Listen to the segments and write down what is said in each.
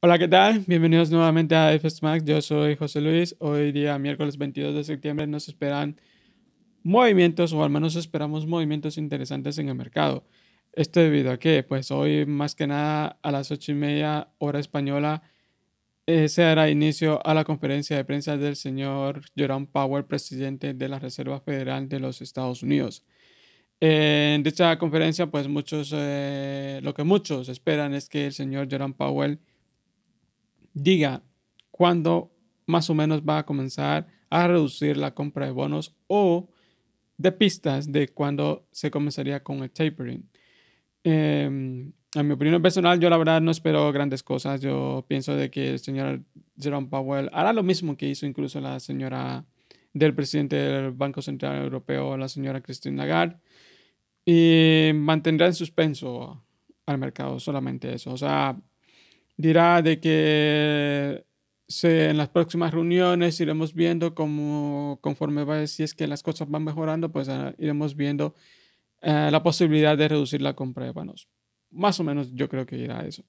Hola, ¿qué tal? Bienvenidos nuevamente a FS Yo soy José Luis. Hoy día, miércoles 22 de septiembre, nos esperan movimientos o al menos esperamos movimientos interesantes en el mercado. Esto debido a que, pues hoy más que nada a las ocho y media hora española eh, se dará inicio a la conferencia de prensa del señor Jerome Powell, presidente de la Reserva Federal de los Estados Unidos. en dicha conferencia, pues muchos, eh, lo que muchos esperan es que el señor Jerome Powell diga cuándo más o menos va a comenzar a reducir la compra de bonos o de pistas de cuándo se comenzaría con el tapering. Eh, em, en mi opinión personal, yo la verdad no espero grandes cosas. Yo pienso de que el señor Jerome Powell hará lo mismo que hizo incluso la señora del presidente del Banco Central Europeo, la señora Christine Lagarde, y mantendrá en suspenso al mercado solamente eso. O sea, dirá de que en las próximas reuniones iremos viendo cómo, conforme va, si es que las cosas van mejorando, pues ah, iremos viendo eh, la posibilidad de reducir la compra de panos. Más o menos yo creo que irá eso.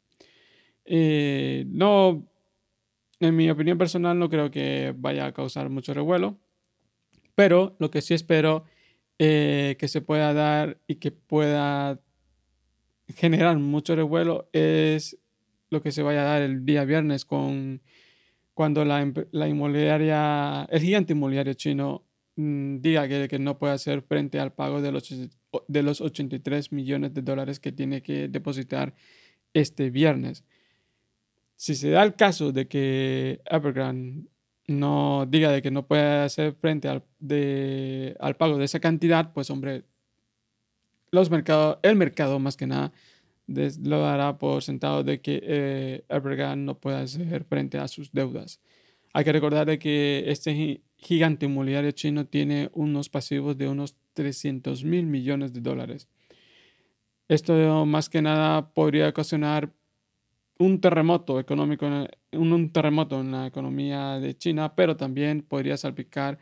Eh, no, en mi opinión personal no creo que vaya a causar mucho revuelo, pero lo que sí espero eh, que se pueda dar y que pueda generar mucho revuelo es lo que se vaya a dar el día viernes con cuando la, em-, la inmobiliaria, el gigante inmobiliario chino mm, diga que, que, no puede hacer frente al pago de los, de los 83 millones de dólares que tiene que depositar este viernes. Si se da el caso de que Evergrande no diga de que no puede hacer frente al, al pago de esa cantidad, pues hombre, los mercados, el mercado más que nada lo dará por sentado de que Evergrande eh, no pueda hacer frente a sus deudas. Hay que recordar que este gigante inmobiliario chino tiene unos pasivos de unos 300 mil millones de dólares. Esto más que nada podría ocasionar un terremoto económico, un, terremoto en la economía de China, pero también podría salpicar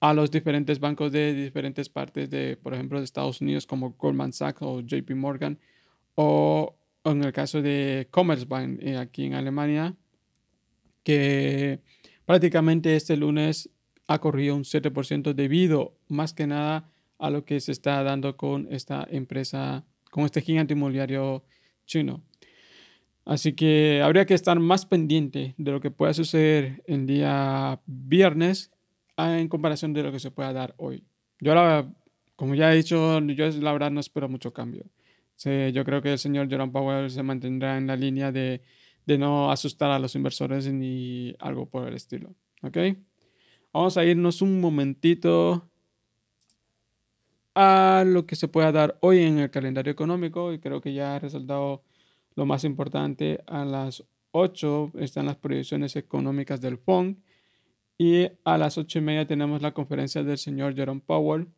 a los diferentes bancos de diferentes partes de, por ejemplo, de Estados Unidos como Goldman Sachs o JP Morgan, o en el caso de Commerzbank eh, aquí en Alemania, que prácticamente este lunes ha corrido un 7% debido más que nada a lo que se está dando con esta empresa, con este gigante inmobiliario chino. Así que habría que estar más pendiente de lo que pueda suceder el día viernes en comparación de lo que se pueda dar hoy. Yo, como ya he dicho, yo la verdad no espero mucho cambio. Sí, yo creo que el señor Jerome Powell se mantendrá en la línea de, de no asustar a los inversores ni algo por el estilo. ¿Ok? Vamos a irnos un momentito a lo que se pueda dar hoy en el calendario económico y creo que ya ha resaltado lo más importante. A las 8 están las proyecciones económicas del FONC y a las 8 y media tenemos la conferencia del señor Jerome Powell,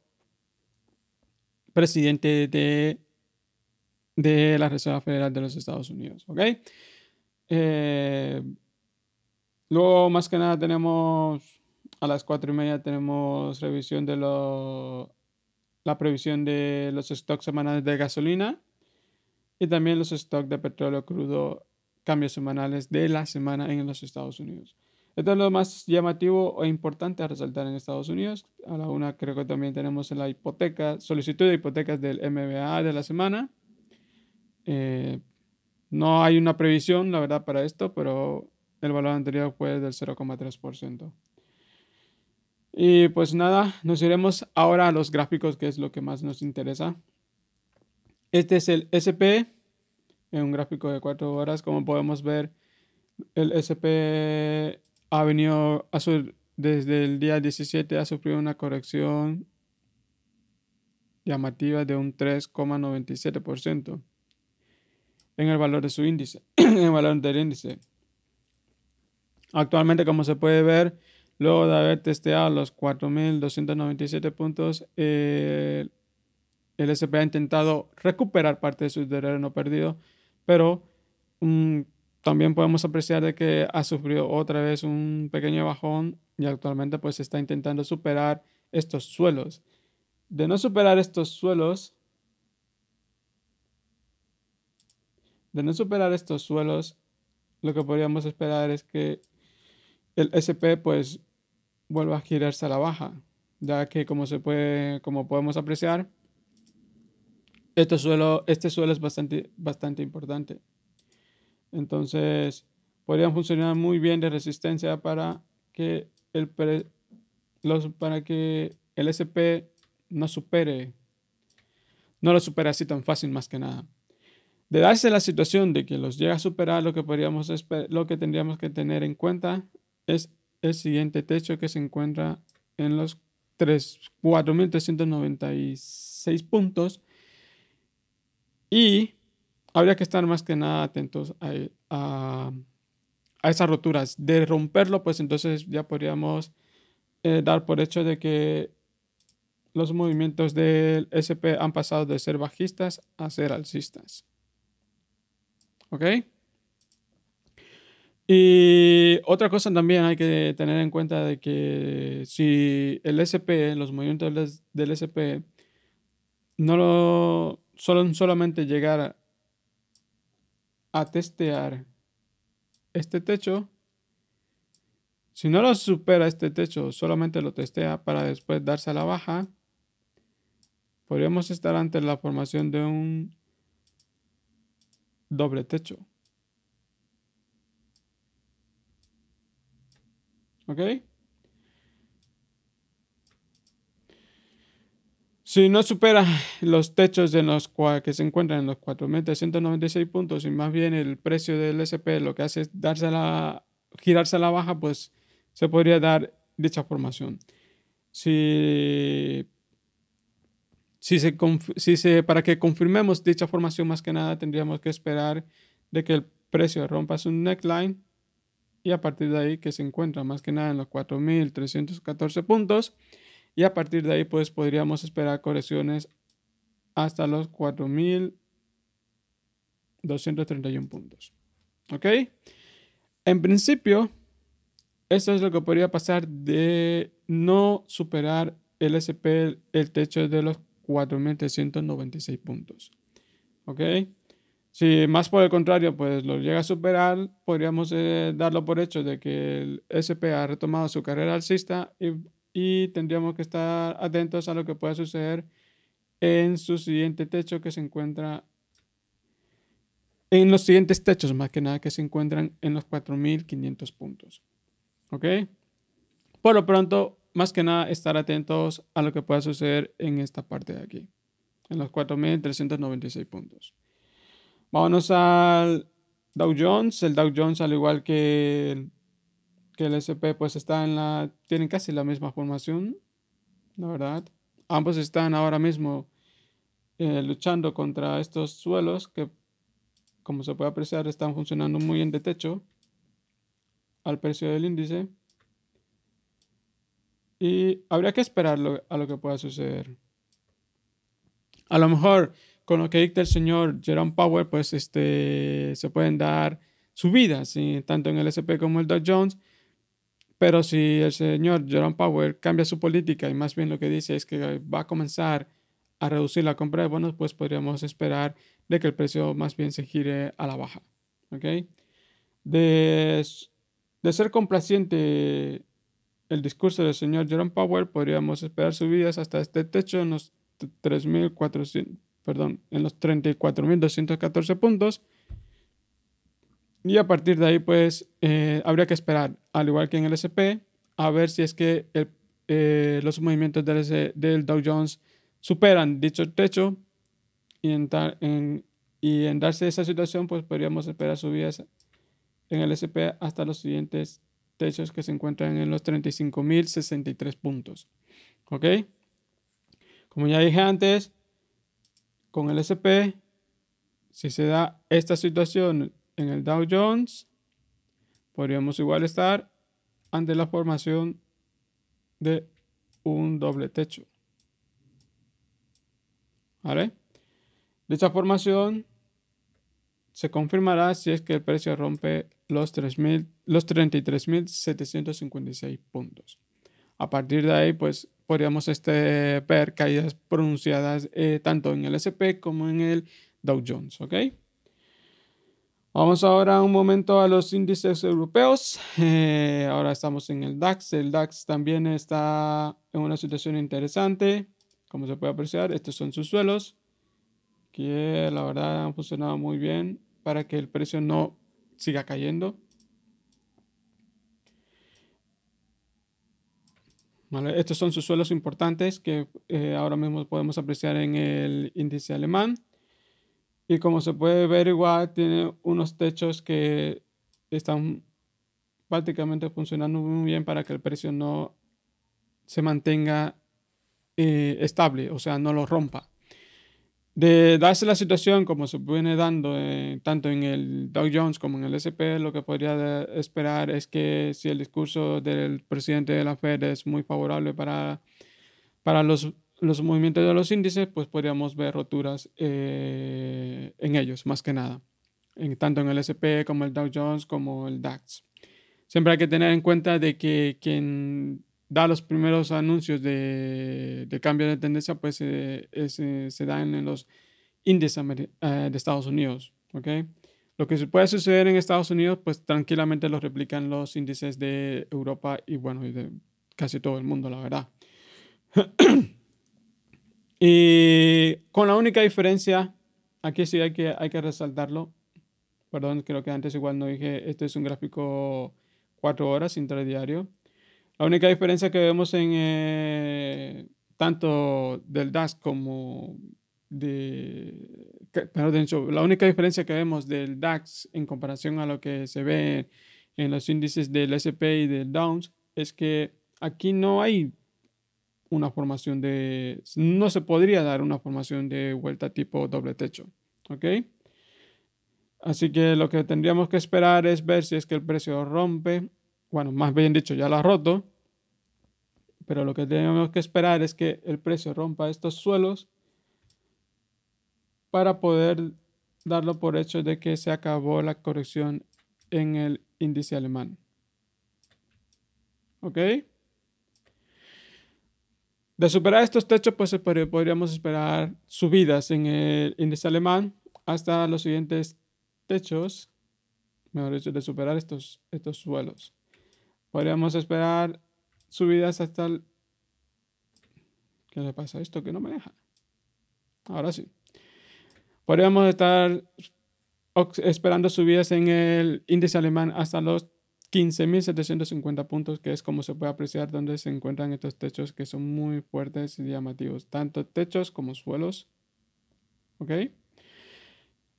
presidente de de la Reserva Federal de los Estados Unidos. ¿Ok? Eh, luego, más que nada, tenemos a las cuatro y media tenemos revisión de lo, la previsión de los stocks semanales de gasolina y también los stocks de petróleo crudo, cambios semanales de la semana en los Estados Unidos. Esto es lo más llamativo e importante a resaltar en Estados Unidos. A la una creo que también tenemos la hipoteca, solicitud de hipotecas del MBA de la semana. Eh, no hay una previsión, la verdad, para esto, pero el valor anterior fue del 0,3%. Y pues nada, nos iremos ahora a los gráficos, que es lo que más nos interesa. Este es el SP, en un gráfico de 4 horas. Como podemos ver, el SP ha venido desde el día 17, ha sufrido una corrección llamativa de un 3,97% en el valor de su índice, en el valor del índice. Actualmente, como se puede ver, luego de haber testeado los 4.297 puntos, eh, el SP ha intentado recuperar parte de su terreno perdido, pero mm, también podemos apreciar de que ha sufrido otra vez un pequeño bajón y actualmente pues está intentando superar estos suelos. De no superar estos suelos, de no superar estos suelos, lo que podríamos esperar es que el SP pues vuelva a girarse a la baja, ya que como se puede, como podemos apreciar, este suelo, este suelo es bastante, bastante importante. Entonces, podrían funcionar muy bien de resistencia para que el, para que el SP no supere, no lo supere así tan fácil más que nada. De darse la situación de que los llega a superar, lo que, podríamos lo que tendríamos que tener en cuenta es el siguiente techo que se encuentra en los 4.396 puntos. Y habría que estar más que nada atentos a, a, a esas roturas. De romperlo, pues entonces ya podríamos eh, dar por hecho de que los movimientos del SP han pasado de ser bajistas a ser alcistas. ¿Ok? Y otra cosa también hay que tener en cuenta de que si el SP, los movimientos del SP, no lo solo, solamente llegar a testear este techo, si no lo supera este techo, solamente lo testea para después darse a la baja, podríamos estar ante la formación de un doble techo. ¿Ok? Si no supera los techos de los que se encuentran en los 4.396 puntos y más bien el precio del SP lo que hace es darse la, girarse a la baja, pues se podría dar dicha formación. Si se, para que confirmemos dicha formación, más que nada tendríamos que esperar de que el precio rompa su neckline y a partir de ahí que se encuentra más que nada en los 4.314 puntos y a partir de ahí pues podríamos esperar correcciones hasta los 4.231 puntos. ¿Ok? En principio, esto es lo que podría pasar de no superar el SP, el techo de los 4.396 puntos. ¿Ok? Si más por el contrario, pues lo llega a superar, podríamos eh, darlo por hecho de que el SP ha retomado su carrera alcista y, tendríamos que estar atentos a lo que pueda suceder en su siguiente techo que se encuentra en los siguientes techos más que nada que se encuentran en los 4.500 puntos. ¿Ok? Por lo pronto, más que nada estar atentos a lo que pueda suceder en esta parte de aquí, en los 4.396 puntos. Vámonos al Dow Jones. El Dow Jones, al igual que, el SP, pues está en la, tienen casi la misma formación, la verdad. Ambos están ahora mismo eh, luchando contra estos suelos que, como se puede apreciar, están funcionando muy bien de techo al precio del índice. Y habría que esperar a lo que pueda suceder. A lo mejor con lo que dicta el señor Jerome Powell, pues este, se pueden dar subidas, tanto en el SP como el Dow Jones. Pero si el señor Jerome Powell cambia su política y más bien lo que dice es que va a comenzar a reducir la compra de bonos, pues podríamos esperar de que el precio más bien se gire a la baja. ¿okay? De, de ser complaciente el discurso del señor Jerome Powell, podríamos esperar subidas hasta este techo en los 3.400, perdón, en los 34.214 puntos. Y a partir de ahí, pues, eh, habría que esperar, al igual que en el SP, a ver si es que eh, los movimientos del, Dow Jones superan dicho techo y en, y en darse esa situación, pues podríamos esperar subidas en el SP hasta los siguientes techos que se encuentran en los 35.063 puntos. ¿Ok? Como ya dije antes, con el SP, si se da esta situación en el Dow Jones, podríamos igual estar ante la formación de un doble techo. ¿Vale? Dicha formación se confirmará si es que el precio rompe los, 33.756 puntos. A partir de ahí, pues podríamos este, ver caídas pronunciadas eh, tanto en el SP como en el Dow Jones, ¿ok? Vamos ahora un momento a los índices europeos. Eh, ahora estamos en el DAX. El DAX también está en una situación interesante. Como se puede apreciar, estos son sus suelos, que la verdad han funcionado muy bien para que el precio no siga cayendo. estos son sus suelos importantes que eh, ahora mismo podemos apreciar en el índice alemán. Y como se puede ver, igual tiene unos techos que están prácticamente funcionando muy bien para que el precio no se mantenga eh, estable, o sea, no lo rompa. De darse la situación como se viene dando eh, tanto en el Dow Jones como en el SP, lo que podría esperar es que si el discurso del presidente de la Fed es muy favorable para, para los, movimientos de los índices, pues podríamos ver roturas eh, en ellos, más que nada, tanto en el SP como el Dow Jones como el DAX. Siempre hay que tener en cuenta de que quien da los primeros anuncios de, cambio de tendencia, pues eh, eh, se dan en los índices eh, de Estados Unidos. ¿okay? Lo que puede suceder en Estados Unidos, pues tranquilamente lo replican los índices de Europa y bueno, y de casi todo el mundo, la verdad. y con la única diferencia, aquí sí hay que, hay que resaltarlo, perdón, creo que antes igual no dije, este es un gráfico cuatro horas interdiario. La única diferencia que vemos en eh, tanto del DAX como de... Que, perdón, la única diferencia que vemos del DAX en comparación a lo que se ve en los índices del SP y del Downs es que aquí no hay una formación de... No se podría dar una formación de vuelta tipo doble techo. ¿Ok? Así que lo que tendríamos que esperar es ver si es que el precio rompe bueno, más bien dicho, ya la ha roto, pero lo que tenemos que esperar es que el precio rompa estos suelos para poder darlo por hecho de que se acabó la corrección en el índice alemán. ¿Ok? De superar estos techos, pues podríamos esperar subidas en el índice alemán hasta los siguientes techos, mejor dicho, de superar estos, estos suelos. Podríamos esperar subidas hasta el... ¿Qué le pasa esto que no me deja? Ahora sí. Podríamos estar esperando subidas en el índice alemán hasta los 15.750 puntos, que es como se puede apreciar donde se encuentran estos techos que son muy fuertes y llamativos, tanto techos como suelos. ¿Ok?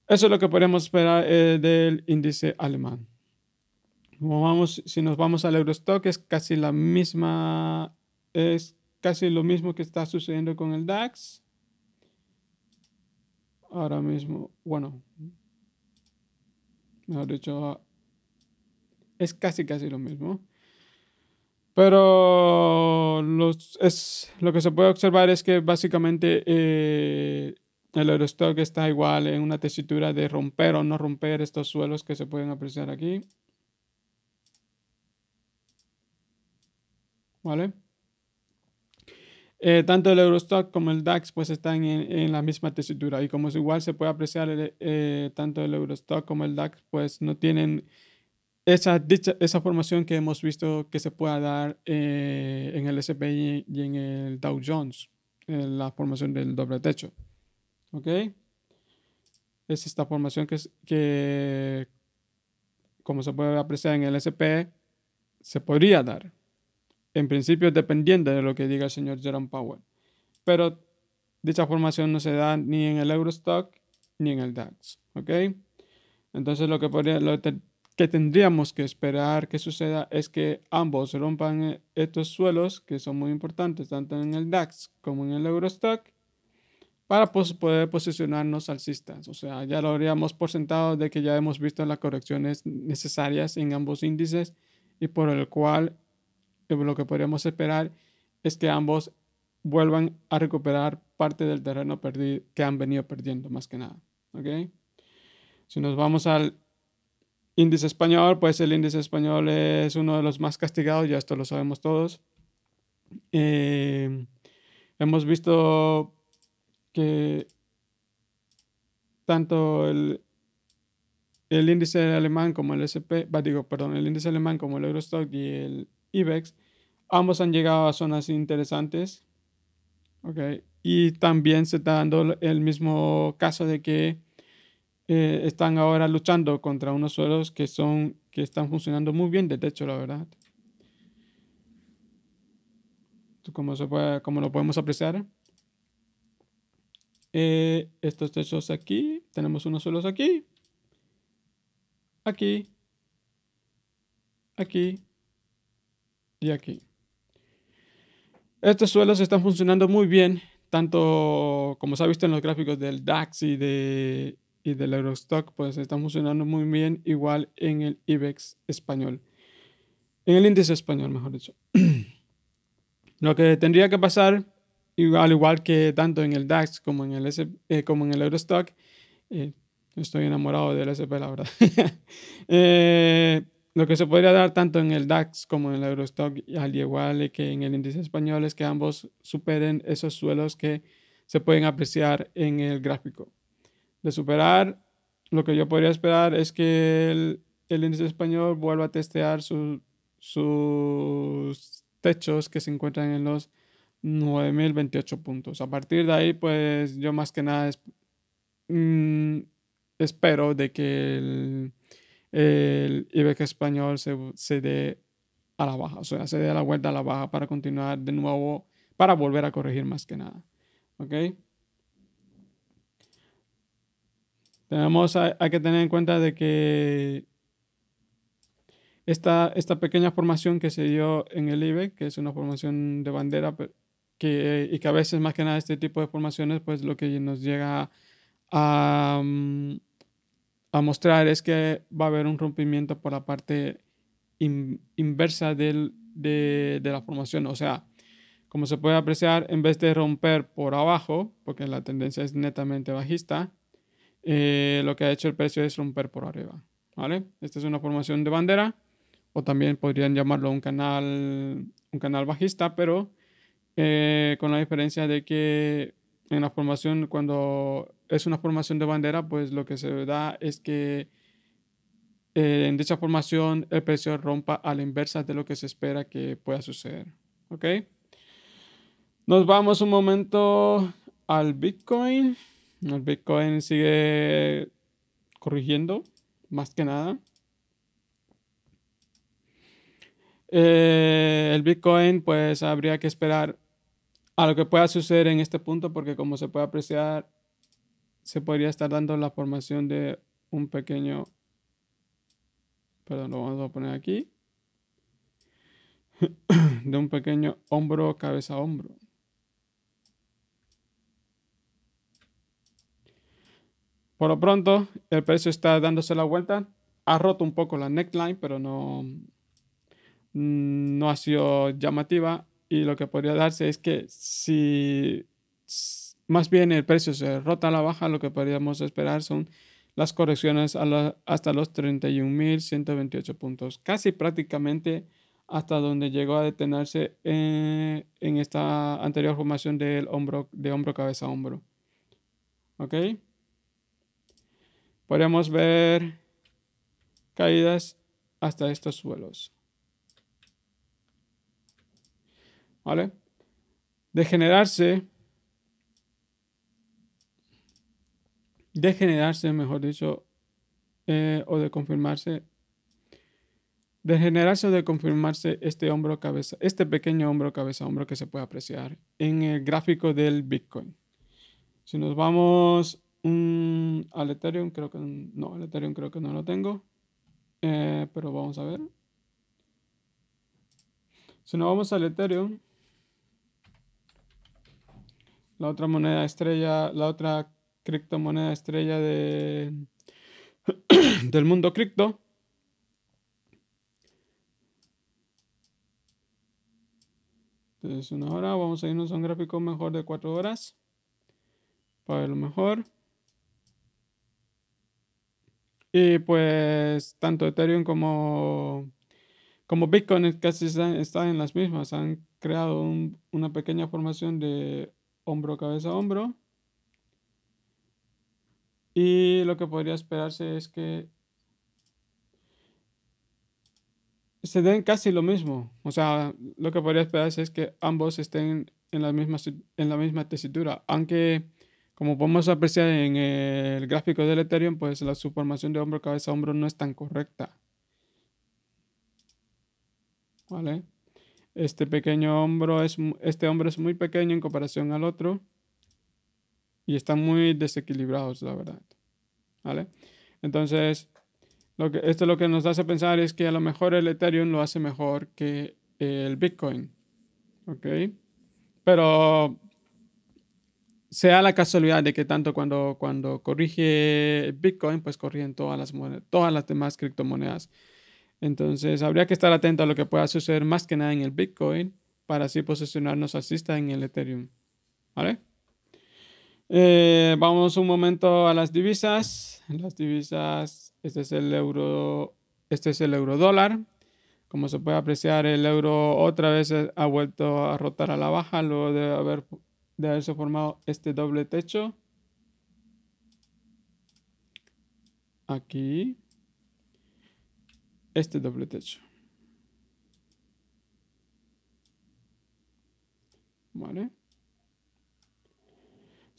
Eso es lo que podríamos esperar eh, del índice alemán vamos, si nos vamos al Eurostock, es casi la misma, es casi lo mismo que está sucediendo con el DAX. Ahora mismo, bueno, mejor dicho, es casi casi lo mismo. Pero los, es, lo que se puede observar es que básicamente eh, el Eurostock está igual en una tesitura de romper o no romper estos suelos que se pueden apreciar aquí. ¿vale? Eh, tanto el Eurostock como el DAX pues están en, la misma tesitura y como es igual se puede apreciar eh, tanto el Eurostock como el DAX pues no tienen esa, esa formación que hemos visto que se pueda dar eh, en el S&P y en el Dow Jones, en la formación del doble techo. ¿Ok? Es esta formación que, que como se puede apreciar en el S&P, se podría dar en principio dependiendo de lo que diga el señor Jerome Powell. Pero dicha formación no se da ni en el Eurostock ni en el DAX. ¿Ok? Entonces lo que, tendríamos que esperar que suceda es que ambos rompan eh, estos suelos que son muy importantes tanto en el DAX como en el Eurostock para poder posicionarnos alcistas. O sea, ya lo habríamos por sentado de que ya hemos visto las correcciones necesarias en ambos índices y por el cual lo que podríamos esperar es que ambos vuelvan a recuperar parte del terreno perdido, que han venido perdiendo más que nada. Si nos vamos al índice español, pues el índice español es uno de los más castigados, ya esto lo sabemos todos. Eh, hemos visto que tanto el, el índice alemán como el SP, digo, perdón, el índice alemán como el Eurostock y el IBEX. Ambos han llegado a zonas interesantes. Y también se está dando el mismo caso de que eh, están ahora luchando contra unos suelos que, son, que están funcionando muy bien de techo, la verdad. Como, se lo podemos apreciar. Eh, estos techos aquí, tenemos unos suelos aquí, aquí, aquí, y aquí. Estos suelos están funcionando muy bien, tanto como se ha visto en los gráficos del DAX y, de, y del Eurostock, pues están funcionando muy bien, igual en el IBEX español, en el índice español, mejor dicho. Lo que tendría que pasar, igual, igual que tanto en el DAX como en el, S, eh, como en el Eurostock, eh, estoy enamorado del SP, la verdad. eh, lo que se podría dar tanto en el DAX como en el Eurostock, al igual que en el índice español, es que ambos superen esos suelos que se pueden apreciar en el gráfico. De superar, lo que yo podría esperar es que el, índice español vuelva a testear sus techos que se encuentran en los 9.028 puntos. A partir de ahí, pues yo más que nada mm, espero de que el el IBEX español se, se dé a la baja, o sea, se dé la vuelta a la baja para continuar de nuevo, para volver a corregir más que nada. ¿Ok? Tenemos, hay, que tener en cuenta de que esta, esta pequeña formación que se dio en el IBEX, que es una formación de bandera, que, y que a veces más que nada este tipo de formaciones, pues lo que nos llega a, mm, a mostrar es que va a haber un rompimiento por la parte inversa de, la formación. O sea, como se puede apreciar, en vez de romper por abajo, porque la tendencia es netamente bajista, eh, lo que ha hecho el precio es romper por arriba. ¿vale? Esta es una formación de bandera, o también podrían llamarlo un canal, un canal bajista, pero eh, con la diferencia de que en la formación cuando es una formación de bandera, pues lo que se da es que eh, en dicha formación el precio rompa a la inversa de lo que se espera que pueda suceder. ¿Ok? Nos vamos un momento al Bitcoin. El Bitcoin sigue corrigiendo, más que nada. Eh, el Bitcoin, pues habría que esperar a lo que pueda suceder en este punto, porque como se puede apreciar, se podría estar dando la formación de un pequeño, perdón, lo vamos a poner aquí, de un pequeño hombro cabeza hombro. Por lo pronto, el precio está dándose la vuelta. Ha roto un poco la neckline, pero no, no ha sido llamativa. Y lo que podría darse es que si más bien el precio se rota a la baja, lo que podríamos esperar son las correcciones hasta los 31.128 puntos, casi prácticamente hasta donde llegó a detenerse eh, en, esta anterior formación del hombro, de hombro cabeza hombro. ¿Ok? Podríamos ver caídas hasta estos suelos. ¿Vale? De de generarse, mejor dicho, eh, o de confirmarse, de generarse o de confirmarse este hombro cabeza, este pequeño hombro cabeza hombro que se puede apreciar en el gráfico del Bitcoin. Si nos vamos al Ethereum, creo que no, Ethereum creo que no lo tengo, eh, pero vamos a ver. Si nos vamos al Ethereum, la otra moneda estrella, la otra Cripto moneda estrella de, del mundo cripto. Entonces una hora, vamos a irnos a un gráfico mejor de 4 horas para lo mejor. Y pues tanto Ethereum como, como Bitcoin casi están, en las mismas. Han creado una pequeña formación de hombro, cabeza, hombro. Y lo que podría esperarse es que se den casi lo mismo. O sea, lo que podría esperarse es que ambos estén en la misma, en la misma tesitura. Aunque, como podemos apreciar en el gráfico del Ethereum, pues la subformación de hombro, cabeza, hombro no es tan correcta. Este pequeño hombro es, este hombro es muy pequeño en comparación al otro y están muy desequilibrados, la verdad. ¿Vale? Entonces, lo que, esto lo que nos hace pensar es que a lo mejor el Ethereum lo hace mejor que el Bitcoin. ¿Ok? Pero sea la casualidad de que tanto cuando, cuando corrige Bitcoin, pues corrigen todas las, todas las demás criptomonedas. Entonces, habría que estar atento a lo que pueda suceder más que nada en el Bitcoin para así posicionarnos así en el Ethereum. ¿Vale? Eh, vamos un momento a las divisas. Las divisas, este es el euro, este es el euro dólar. Como se puede apreciar, el euro otra vez ha vuelto a rotar a la baja luego de, haber, de haberse formado este doble techo. Aquí. Este doble techo. Vale.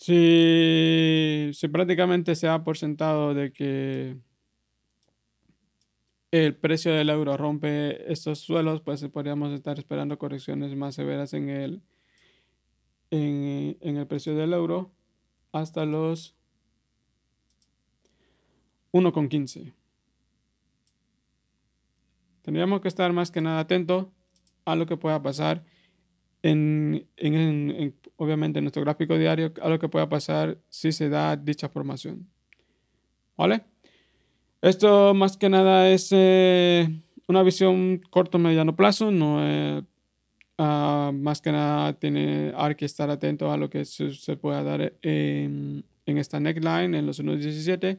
Si, prácticamente se ha porcentado de que el precio del euro rompe estos suelos, pues podríamos estar esperando correcciones más severas en el, en, el precio del euro hasta los 1,15. Tendríamos que estar más que nada atento a lo que pueda pasar en, en, en, obviamente nuestro gráfico diario a lo que pueda pasar si se da dicha formación. ¿Vale? Esto más que nada es eh, una visión corto mediano plazo, no eh, ah, más que nada tiene, hay que estar atento a lo que se, pueda dar en, esta neckline, en los 1.17.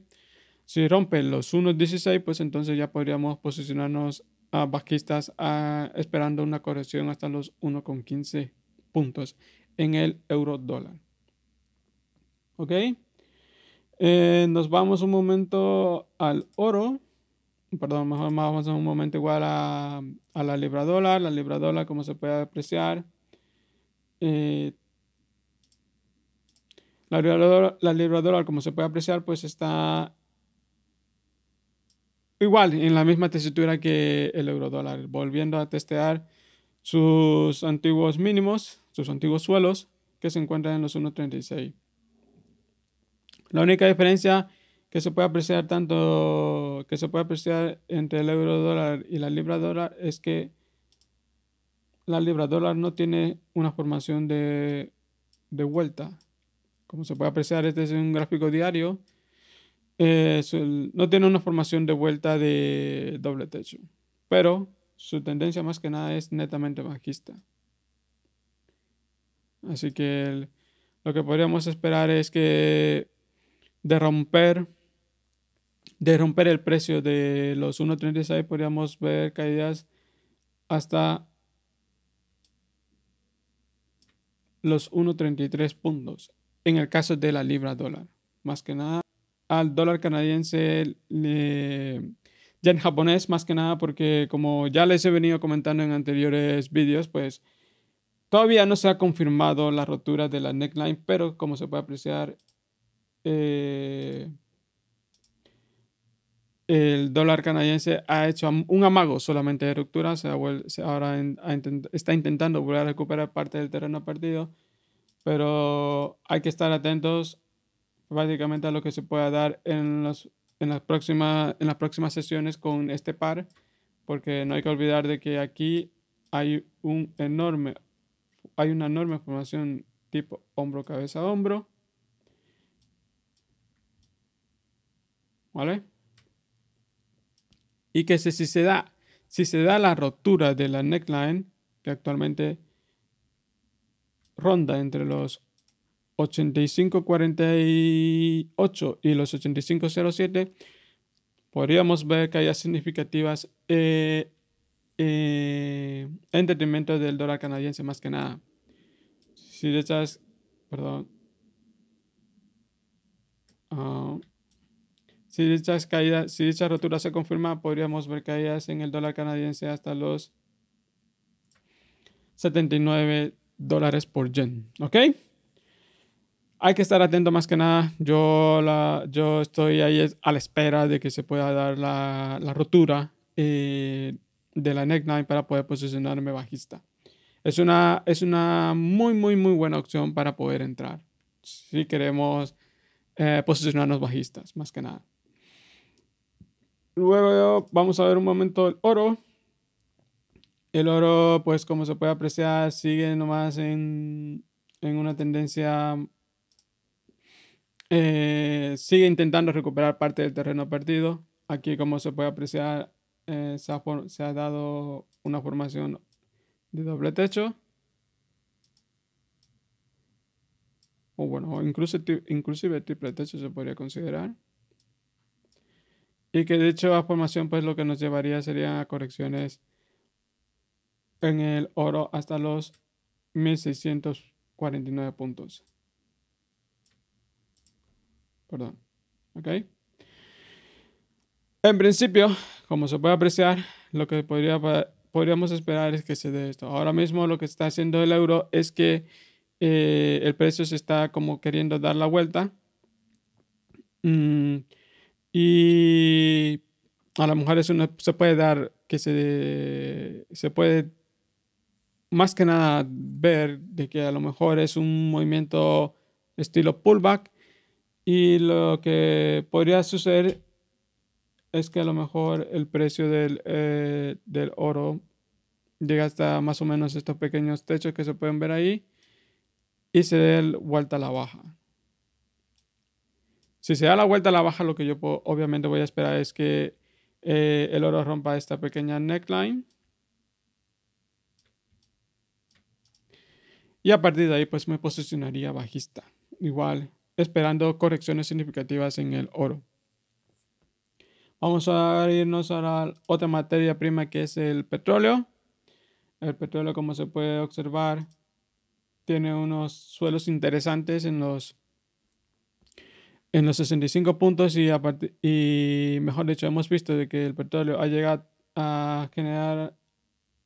Si rompe los 1.16, pues entonces ya podríamos posicionarnos a bajistas esperando una corrección hasta los 1.15 puntos en el euro dólar. ¿Ok? Eh, nos vamos un momento al oro. Perdón, mejor vamos a un momento igual a, la libra dólar. La libra dólar, como se puede apreciar. Eh, la, libra dólar, la libra dólar, como se puede apreciar, pues está igual en la misma tesitura que el euro dólar. Volviendo a testear sus antiguos mínimos, sus antiguos suelos que se encuentran en los 1.36. La única diferencia que se puede apreciar tanto que se puede apreciar entre el euro dólar y la libra dólar es que la libra dólar no tiene una formación de, vuelta. Como se puede apreciar, este es un gráfico diario. Eh, no tiene una formación de vuelta de doble techo. Pero su tendencia más que nada es netamente bajista. Así que lo que podríamos esperar es que de romper, de romper el precio de los 1.36 podríamos ver caídas hasta los 1.33 puntos en el caso de la libra dólar. Más que nada al dólar canadiense le ya en japonés más que nada porque como ya les he venido comentando en anteriores vídeos, pues todavía no se ha confirmado la rotura de la neckline, pero como se puede apreciar, eh, el dólar canadiense ha hecho un amago solamente de ruptura, se, ha ahora está intentando volver a recuperar parte del terreno perdido, pero hay que estar atentos básicamente a lo que se pueda dar en los en, en las próximas sesiones con este par, porque no hay que olvidar de que aquí hay, un enorme, hay una enorme formación tipo hombro, cabeza, hombro. ¿Vale? Y que si, si, se da, si se da la rotura de la neckline, que actualmente ronda entre los 8548 y los 8507, podríamos ver caídas significativas eh, eh, en detrimento del dólar canadiense, más que nada. Si de perdón, ah, si dichas caídas, si dicha rotura se confirma, podríamos ver caídas en el dólar canadiense hasta los 79 dólares por yen. ¿Ok? hay que estar atento más que nada. Yo, la, yo estoy ahí a la espera de que se pueda dar la, rotura eh, de la neckline para poder posicionarme bajista. Es una, es una muy, muy, muy buena opción para poder entrar si queremos eh, posicionarnos bajistas, más que nada. Luego vamos a ver un momento el oro. El oro, pues como se puede apreciar, sigue nomás en, en una tendencia eh, sigue intentando recuperar parte del terreno perdido. Aquí, como se puede apreciar, eh, se, ha dado una formación de doble techo. O bueno, incluso, inclusive triple techo se podría considerar. Y que de hecho la formación pues lo que nos llevaría serían correcciones en el oro hasta los 1649 puntos. Perdón. ¿Ok? En principio, como se puede apreciar, lo que podríamos esperar es que se dé esto. Ahora mismo lo que está haciendo el euro es que eh, el precio se está como queriendo dar la vuelta. Mm, y a lo mejor eso se puede dar que se, se puede más que nada ver de que a lo mejor es un movimiento estilo pullback y lo que podría suceder es que a lo mejor el precio eh, del, oro llega hasta más o menos estos pequeños techos que se pueden ver ahí y se dé vuelta a la baja. Si se da la vuelta a la baja, lo que yo obviamente voy a esperar es que eh, el oro rompa esta pequeña neckline. Y a partir de ahí, pues me posicionaría bajista. Igual, esperando correcciones significativas en el oro. Vamos a irnos a la otra materia prima que es el petróleo. El petróleo, como se puede observar, tiene unos suelos interesantes en los, en los 65 puntos y, y mejor dicho, hemos visto de que el petróleo ha llegado a generar,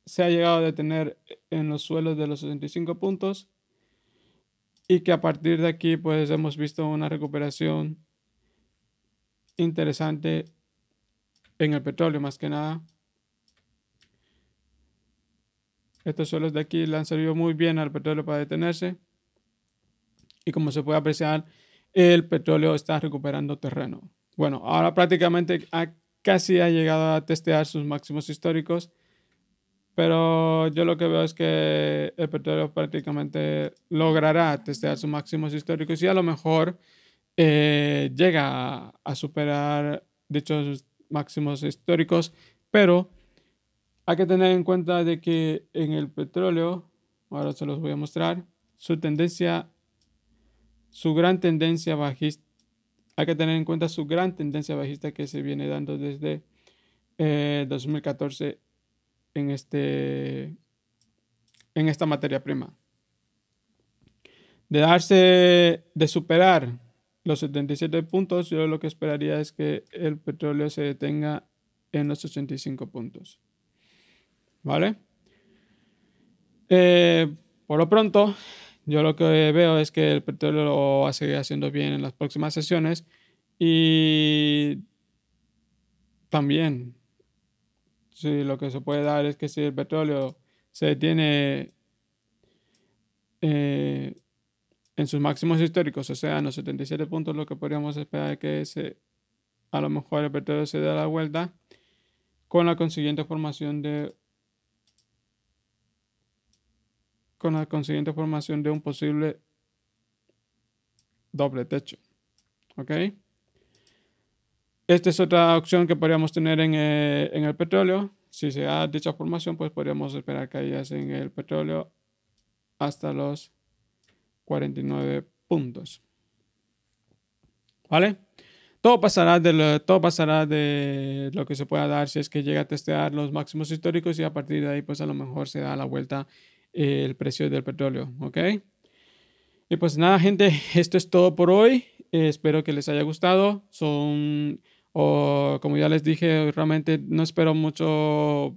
se ha llegado a detener en los suelos de los 65 puntos y que a partir de aquí pues hemos visto una recuperación interesante en el petróleo más que nada. Estos suelos de aquí le han servido muy bien al petróleo para detenerse. Y como se puede apreciar, el petróleo está recuperando terreno. Bueno, ahora prácticamente casi ha llegado a testear sus máximos históricos pero yo lo que veo es que el petróleo prácticamente logrará testear sus máximos históricos y a lo mejor eh, llega a, superar dichos máximos históricos, pero hay que tener en cuenta de que en el petróleo, ahora se los voy a mostrar, su tendencia, su gran tendencia bajista, hay que tener en cuenta su gran tendencia bajista que se viene dando desde 2014 eh, en, este, en esta materia prima. De darse, de superar los 77 puntos, yo lo que esperaría es que el petróleo se detenga en los 85 puntos. ¿Vale? Eh, por lo pronto, yo lo que veo es que el petróleo lo va a seguir haciendo bien en las próximas sesiones y también sí, lo que se puede dar es que si el petróleo se detiene eh, en sus máximos históricos, o sea, en los 77 puntos, lo que podríamos esperar es que a lo mejor el petróleo se dé la vuelta con la consiguiente formación de con la consiguiente formación de un posible doble techo. ¿Ok? Esta es otra opción que podríamos tener eh, en, el petróleo. Si se da dicha formación, pues podríamos esperar caídas en el petróleo hasta los 49 puntos. ¿Vale? Todo pasará, de lo, todo pasará de lo que se pueda dar si es que llega a testear los máximos históricos y a partir de ahí pues a lo mejor se da la vuelta eh, el precio del petróleo, ¿ok? Y pues nada gente, esto es todo por hoy. Eh, espero que les haya gustado. Son o como ya les dije, realmente no espero mucho,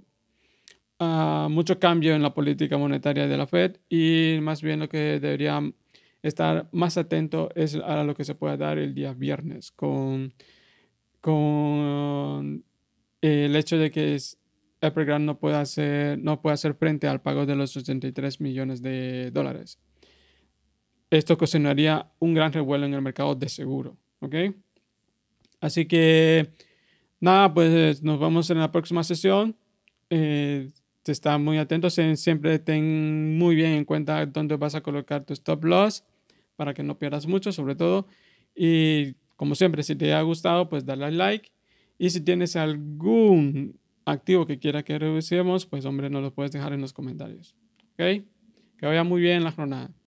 ah, mucho cambio en la política monetaria de la Fed y más bien lo que debería estar más atento es a lo que se pueda dar el día viernes con, con el hecho de que Apple no pueda hacer, no puede hacer frente al pago de los 83 millones de dólares. Esto ocasionaría un gran revuelo en el mercado de seguro. ¿ok?, Así que nada, pues eh, nos vamos en la próxima sesión. Eh, está muy atentos, siempre ten muy bien en cuenta dónde vas a colocar tu stop loss para que no pierdas mucho, sobre todo. Y como siempre, si te ha gustado, pues dale like. Y si tienes algún activo que quiera que revisemos, pues hombre, nos lo puedes dejar en los comentarios. ¿Ok? Que vaya muy bien la jornada.